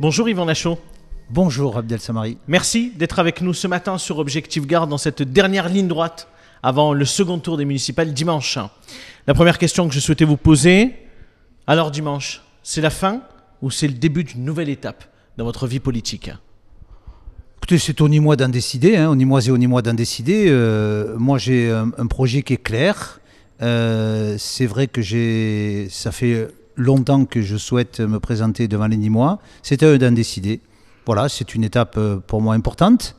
Bonjour Yvan Lachaud. Bonjour Abdel Samari. Merci d'être avec nous ce matin sur Objectif Garde dans cette dernière ligne droite avant le second tour des municipales dimanche. La première question que je souhaitais vous poser, alors dimanche, c'est la fin ou c'est le début d'une nouvelle étape dans votre vie politique Écoutez, c'est au ni moi d'en décider, hein, au ni moi et au ni d'en décider. Euh, moi j'ai un, projet qui est clair, euh, c'est vrai que j'ai, ça fait longtemps que je souhaite me présenter devant les Nîmois. C'est à eux d'en décider. Voilà, c'est une étape euh, pour moi importante.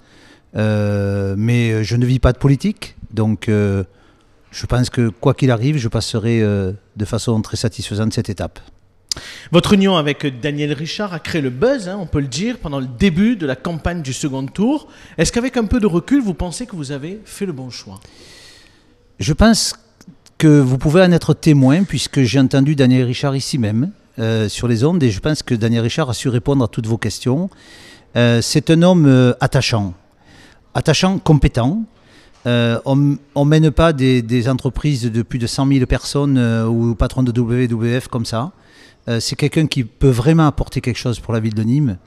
Euh, mais je ne vis pas de politique, donc je pense que quoi qu'il arrive, je passerai de façon très satisfaisante cette étape. Votre union avec Daniel Richard a créé le buzz, hein, on peut le dire, pendant le début de la campagne du second tour. Est-ce qu'avec un peu de recul, vous pensez que vous avez fait le bon choix Je pense que vous pouvez en être témoin, puisque j'ai entendu Daniel Richard ici même, euh, sur les ondes, et je pense que Daniel Richard a su répondre à toutes vos questions. Euh, c'est un homme euh, attachant, attachant, compétent. on ne mène pas des, entreprises de plus de 100 000 personnes ou patron de WWF comme ça. c'est quelqu'un qui peut vraiment apporter quelque chose pour la ville de Nîmes.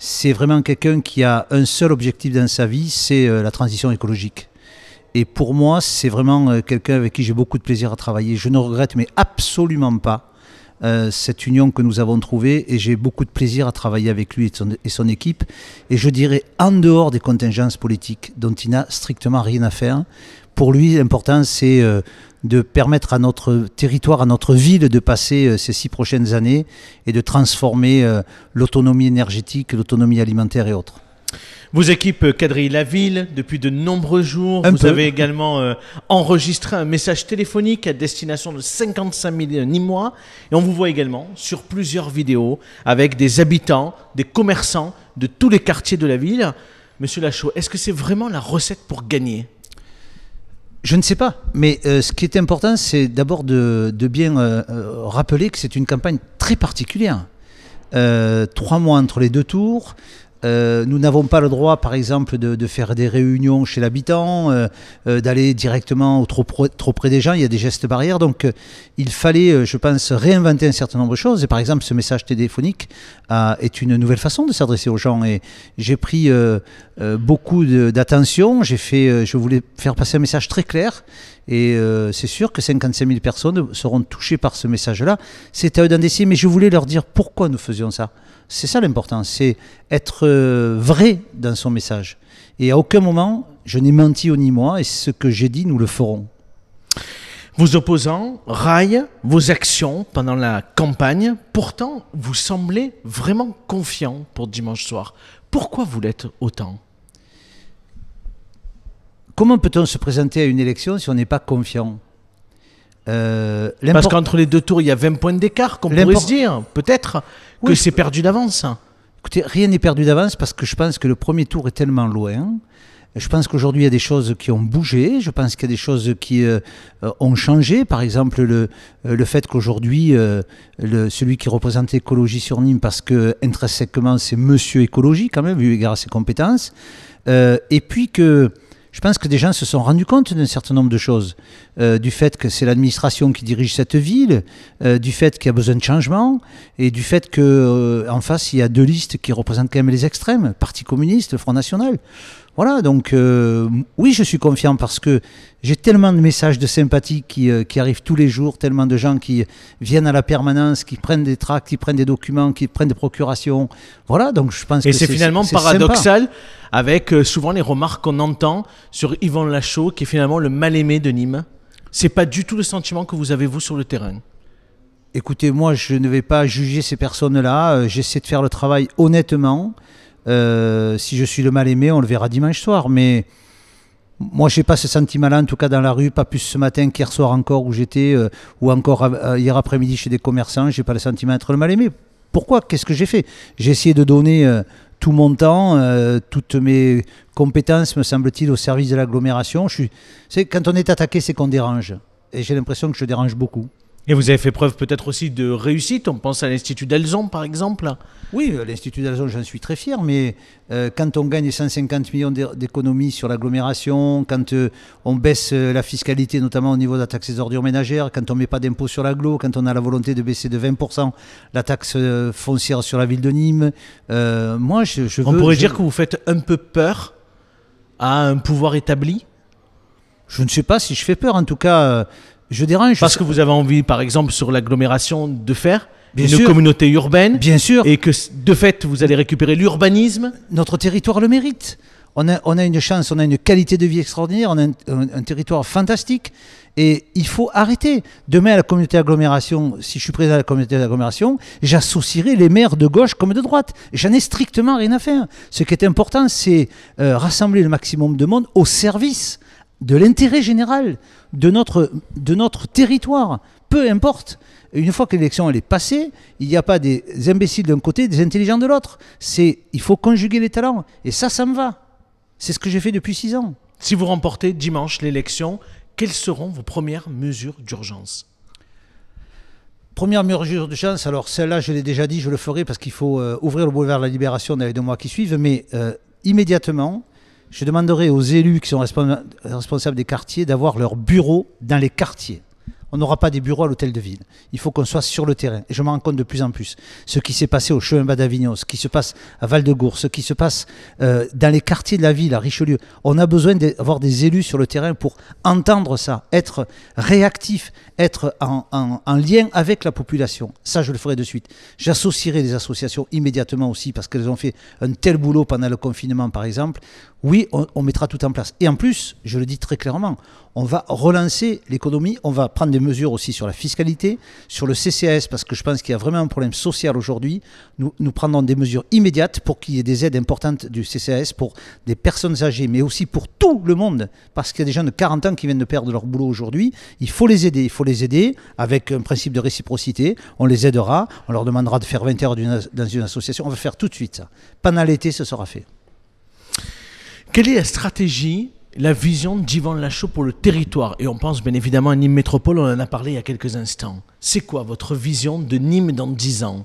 C'est vraiment quelqu'un qui a un seul objectif dans sa vie, c'est la transition écologique. Et pour moi, c'est vraiment euh, quelqu'un avec qui j'ai beaucoup de plaisir à travailler. Je ne regrette mais absolument pas euh, cette union que nous avons trouvée et j'ai beaucoup de plaisir à travailler avec lui et son, équipe. Et je dirais en dehors des contingences politiques dont il n'a strictement rien à faire. Pour lui, l'important, c'est euh, de permettre à notre territoire, à notre ville de passer ces six prochaines années et de transformer l'autonomie énergétique, l'autonomie alimentaire et autres. Vos équipes euh, quadrillent la ville depuis de nombreux jours. vous avez également euh, enregistré un message téléphonique à destination de 55 000 mois Et on vous voit également sur plusieurs vidéos avec des habitants, des commerçants de tous les quartiers de la ville. Monsieur Lachaud, est-ce que c'est vraiment la recette pour gagner je ne sais pas, mais euh, ce qui est important, c'est d'abord de, bien rappeler que c'est une campagne très particulière. trois mois entre les deux tours, euh, nous n'avons pas le droit, par exemple, de, faire des réunions chez l'habitant, euh, euh, d'aller directement trop, trop, près des gens. Il y a des gestes barrières. Donc, il fallait, je pense, réinventer un certain nombre de choses. Et par exemple, ce message téléphonique est une nouvelle façon de s'adresser aux gens. Et j'ai pris beaucoup d'attention. J'ai fait, je voulais faire passer un message très clair et euh, c'est sûr que 55 000 personnes seront touchées par ce message-là. C'est à eux d'en décider, mais je voulais leur dire pourquoi nous faisions ça. C'est ça l'important, c'est être euh, vrai dans son message. Et à aucun moment, je n'ai menti au ni moi, et ce que j'ai dit, nous le ferons. Vos opposants raillent vos actions pendant la campagne. Pourtant, vous semblez vraiment confiant pour dimanche soir. Pourquoi vous l'êtes autant Comment peut-on se présenter à une élection si on n'est pas confiant euh, Parce qu'entre les deux tours, il y a 20 points d'écart, qu'on pourrait se dire, peut-être, que c'est perdu d'avance. Écoutez, rien n'est perdu d'avance parce que je pense que le premier tour est tellement loin. Je pense qu'aujourd'hui, il y a des choses qui ont bougé. Je pense qu'il y a des choses qui euh, euh, ont changé. Par exemple, le, le fait qu'aujourd'hui, celui qui représente écologie sur Nîmes, parce que intrinsèquement, c'est monsieur écologie quand même, vu égard à ses compétences. et puis que je pense que des gens se sont rendus compte d'un certain nombre de choses. Euh, du fait que c'est l'administration qui dirige cette ville, euh, du fait qu'il y a besoin de changement et du fait qu'en euh, en face, il y a deux listes qui représentent quand même les extrêmes, Parti communiste, Front National. Voilà, donc oui, je suis confiant parce que j'ai tellement de messages de sympathie qui, arrivent tous les jours, tellement de gens qui viennent à la permanence, qui prennent des tracts, qui prennent des documents, qui prennent des procurations. Voilà, donc je pense et que c'est finalement paradoxal avec souvent les remarques qu'on entend sur Yvon Lachaud, qui est finalement le mal-aimé de Nîmes. C'est pas du tout le sentiment que vous avez vous sur le terrain. Écoutez, moi, je ne vais pas juger ces personnes-là. Euh, j'essaie de faire le travail honnêtement. Euh, si je suis le mal aimé, on le verra dimanche soir. Mais moi, je n'ai pas ce sentiment-là, en tout cas dans la rue, pas plus ce matin qu'hier soir encore où j'étais, euh, ou encore hier après-midi chez des commerçants. Je n'ai pas le sentiment d'être le mal aimé. Pourquoi Qu'est-ce que j'ai fait J'ai essayé de donner tout mon temps, euh, toutes mes compétences, me semble-t-il, au service de l'agglomération. Quand on est attaqué, c'est qu'on dérange. Et j'ai l'impression que je dérange beaucoup. Et vous avez fait preuve peut-être aussi de réussite. On pense à l'Institut d'Alzon, par exemple. Oui, l'Institut d'Alzon, j'en suis très fier. Mais euh, quand on gagne 150 millions d'économies sur l'agglomération, quand euh, on baisse euh, la fiscalité, notamment au niveau de la taxe des ordures ménagères, quand on ne met pas d'impôt sur l'agglo, quand on a la volonté de baisser de 20% la taxe foncière sur la ville de Nîmes, moi, je, je On pourrait dire que vous faites un peu peur à un pouvoir établi je ne sais pas si je fais peur. En tout cas, je dérange. Parce que vous avez envie, par exemple, sur l'agglomération, de faire une communauté urbaine. Bien sûr. Et que de fait, vous allez récupérer l'urbanisme. Notre territoire le mérite. On a, on a, une chance, on a une qualité de vie extraordinaire, on a un, territoire fantastique. Et il faut arrêter. Demain, à la communauté d'agglomération, si je suis président de la communauté d'agglomération, j'associerai les maires de gauche comme de droite. J'en ai strictement rien à faire. Ce qui est important, c'est euh, rassembler le maximum de monde au service de l'intérêt général de notre, de notre territoire, peu importe. Une fois que l'élection est passée, il n'y a pas des imbéciles d'un côté, des intelligents de l'autre. C'est il faut conjuguer les talents et ça, ça me va. C'est ce que j'ai fait depuis six ans. Si vous remportez dimanche l'élection, quelles seront vos premières mesures d'urgence Première mesure d'urgence, alors celle-là, je l'ai déjà dit, je le ferai parce qu'il faut euh, ouvrir le boulevard de la Libération dans les deux mois qui suivent, mais euh, immédiatement, je demanderai aux élus qui sont responsables des quartiers d'avoir leurs bureaux dans les quartiers. On n'aura pas des bureaux à l'hôtel de ville. Il faut qu'on soit sur le terrain. Et je me rends compte de plus en plus ce qui s'est passé au chemin bas d'Avignon, ce qui se passe à val de gour ce qui se passe euh, dans les quartiers de la ville, à Richelieu. On a besoin d'avoir des élus sur le terrain pour entendre ça, être réactif, être en, lien avec la population. Ça, je le ferai de suite. J'associerai des associations immédiatement aussi parce qu'elles ont fait un tel boulot pendant le confinement, par exemple oui, on, mettra tout en place. Et en plus, je le dis très clairement, on va relancer l'économie, on va prendre des mesures aussi sur la fiscalité, sur le CCAS, parce que je pense qu'il y a vraiment un problème social aujourd'hui. Nous, nous prendrons des mesures immédiates pour qu'il y ait des aides importantes du CCAS pour des personnes âgées, mais aussi pour tout le monde, parce qu'il y a des gens de 40 ans qui viennent de perdre leur boulot aujourd'hui. Il faut les aider, il faut les aider avec un principe de réciprocité. On les aidera, on leur demandera de faire 20 heures dans une association. On va faire tout de suite ça. Pendant l'été, ce sera fait. Quelle est la stratégie, la vision d'Yvan Lachaud pour le territoire Et on pense bien évidemment à Nîmes Métropole, on en a parlé il y a quelques instants. C'est quoi votre vision de Nîmes dans 10 ans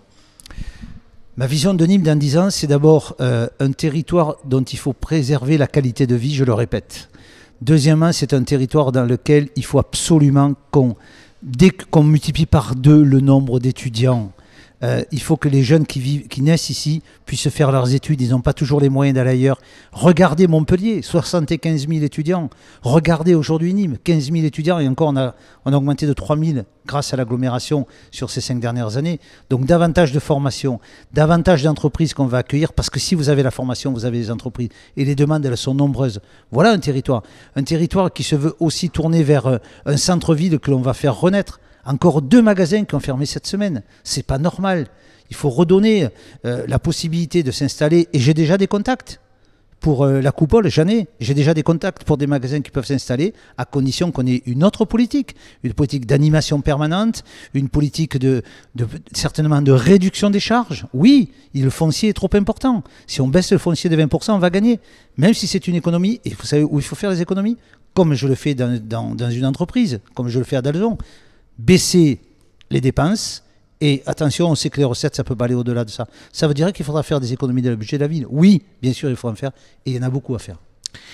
Ma vision de Nîmes dans 10 ans, c'est d'abord euh, un territoire dont il faut préserver la qualité de vie, je le répète. Deuxièmement, c'est un territoire dans lequel il faut absolument qu'on, dès qu'on multiplie par deux le nombre d'étudiants, euh, il faut que les jeunes qui, vivent, qui naissent ici puissent faire leurs études. Ils n'ont pas toujours les moyens d'aller ailleurs. Regardez Montpellier, 75 000 étudiants. Regardez aujourd'hui Nîmes, 15 000 étudiants. Et encore, on a, on a augmenté de 3 000 grâce à l'agglomération sur ces cinq dernières années. Donc davantage de formation, davantage d'entreprises qu'on va accueillir, parce que si vous avez la formation, vous avez les entreprises. Et les demandes, elles sont nombreuses. Voilà un territoire. Un territoire qui se veut aussi tourner vers euh, un centre-ville que l'on va faire renaître. Encore deux magasins qui ont fermé cette semaine. C'est pas normal. Il faut redonner euh, la possibilité de s'installer. Et j'ai déjà des contacts pour euh, la coupole, j'en ai. J'ai déjà des contacts pour des magasins qui peuvent s'installer, à condition qu'on ait une autre politique, une politique d'animation permanente, une politique de, certainement de réduction des charges. Oui, le foncier est trop important. Si on baisse le foncier de 20%, on va gagner. Même si c'est une économie, et vous savez où il faut faire les économies Comme je le fais dans, dans une entreprise, comme je le fais à Dalzon baisser les dépenses. Et attention, on sait que les recettes, ça peut pas aller au-delà de ça. Ça veut dire qu'il faudra faire des économies dans le budget de la ville. Oui, bien sûr, il faut en faire. Et il y en a beaucoup à faire.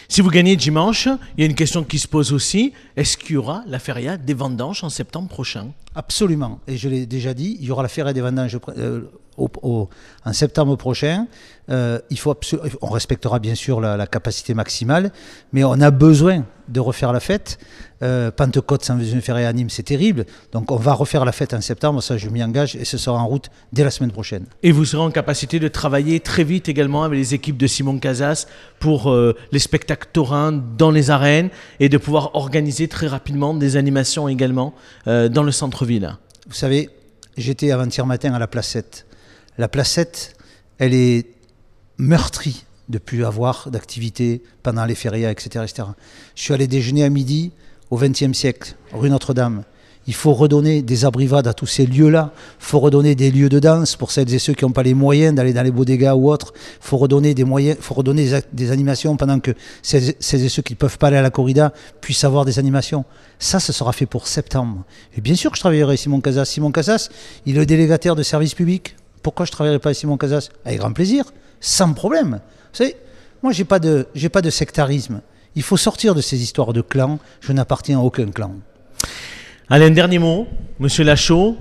Si vous gagnez dimanche, il y a une question qui se pose aussi. Est-ce qu'il y aura la feria des vendanges en septembre prochain Absolument. Et je l'ai déjà dit, il y aura la feria des vendanges euh, en septembre prochain. Euh, il faut on respectera bien sûr la, capacité maximale, mais on a besoin de refaire la fête. Euh, Pentecôte sans vision Ferré à Nîmes, c'est terrible. Donc on va refaire la fête en septembre, ça je m'y engage, et ce sera en route dès la semaine prochaine. Et vous serez en capacité de travailler très vite également avec les équipes de Simon Casas pour euh, les spectacles taurins dans les arènes et de pouvoir organiser très rapidement des animations également dans le centre-ville. Vous savez, j'étais avant-hier matin à la placette. La placette, elle est meurtri de plus avoir d'activité pendant les férias, etc., Je suis allé déjeuner à midi au XXe siècle, rue Notre-Dame. Il faut redonner des abrivades à tous ces lieux-là. Il faut redonner des lieux de danse pour celles et ceux qui n'ont pas les moyens d'aller dans les bodegas ou autres. Il faut redonner des moyens, faut redonner des, animations pendant que celles, et ceux qui ne peuvent pas aller à la corrida puissent avoir des animations. Ça, ce sera fait pour septembre. Et bien sûr que je travaillerai avec Simon Casas. Simon Casas, il est le délégataire de service public. Pourquoi je ne travaillerai pas avec Simon Casas Avec grand plaisir sans problème. Vous savez, moi, j'ai pas de, pas de sectarisme. Il faut sortir de ces histoires de clans. Je n'appartiens à aucun clan. Allez, un dernier mot, Monsieur Lachaud.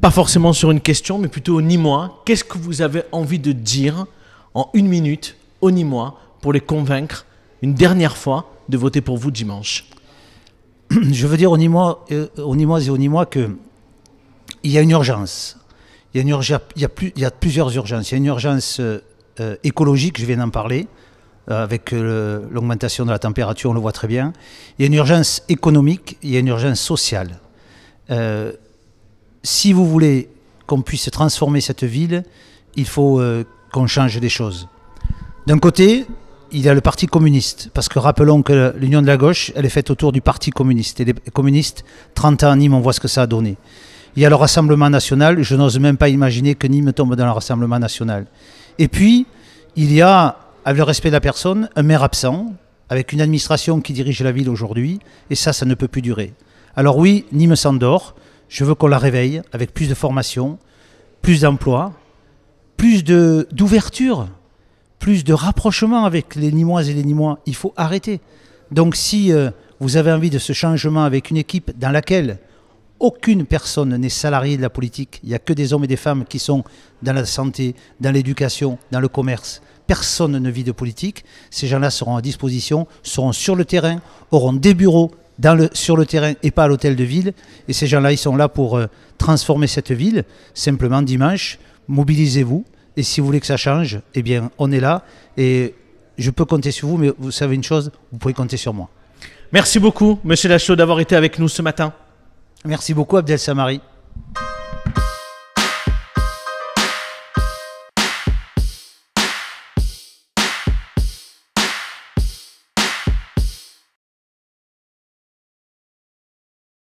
Pas forcément sur une question, mais plutôt au Nîmois. Qu'est-ce que vous avez envie de dire en une minute au Nîmois pour les convaincre une dernière fois de voter pour vous dimanche Je veux dire au Nîmois, euh, aux et au Nîmois que il y a une urgence. Il y une il, y plus, il y a plusieurs urgences. Il y a une urgence euh, euh, écologique, je viens d'en parler, euh, avec euh, l'augmentation de la température, on le voit très bien. Il y a une urgence économique, il y a une urgence sociale. si vous voulez qu'on puisse transformer cette ville, il faut qu'on change des choses. D'un côté, il y a le Parti communiste, parce que rappelons que l'union de la gauche, elle est faite autour du Parti communiste. Et les communistes, 30 ans à Nîmes, on voit ce que ça a donné. Il y a le Rassemblement national, je n'ose même pas imaginer que Nîmes tombe dans le Rassemblement national. Et puis, il y a, avec le respect de la personne, un maire absent, avec une administration qui dirige la ville aujourd'hui, et ça, ça ne peut plus durer. Alors oui, Nîmes s'endort, je veux qu'on la réveille avec plus de formation, plus d'emplois, plus d'ouverture, plus de rapprochement avec les Nîmoises et les Nîmois. Il faut arrêter. Donc si euh, vous avez envie de ce changement avec une équipe dans laquelle aucune personne n'est salariée de la politique. Il n'y a que des hommes et des femmes qui sont dans la santé, dans l'éducation, dans le commerce. Personne ne vit de politique. Ces gens-là seront à disposition, seront sur le terrain, auront des bureaux sur le terrain et pas à l'hôtel de ville. Et ces gens-là, ils sont là pour euh, transformer cette ville. Simplement, dimanche, mobilisez-vous. Et si vous voulez que ça change, eh bien, on est là. Et je peux compter sur vous, mais vous savez une chose, vous pouvez compter sur moi. Merci beaucoup, Monsieur Lachaud, d'avoir été avec nous ce matin. Merci beaucoup Abdel Samari.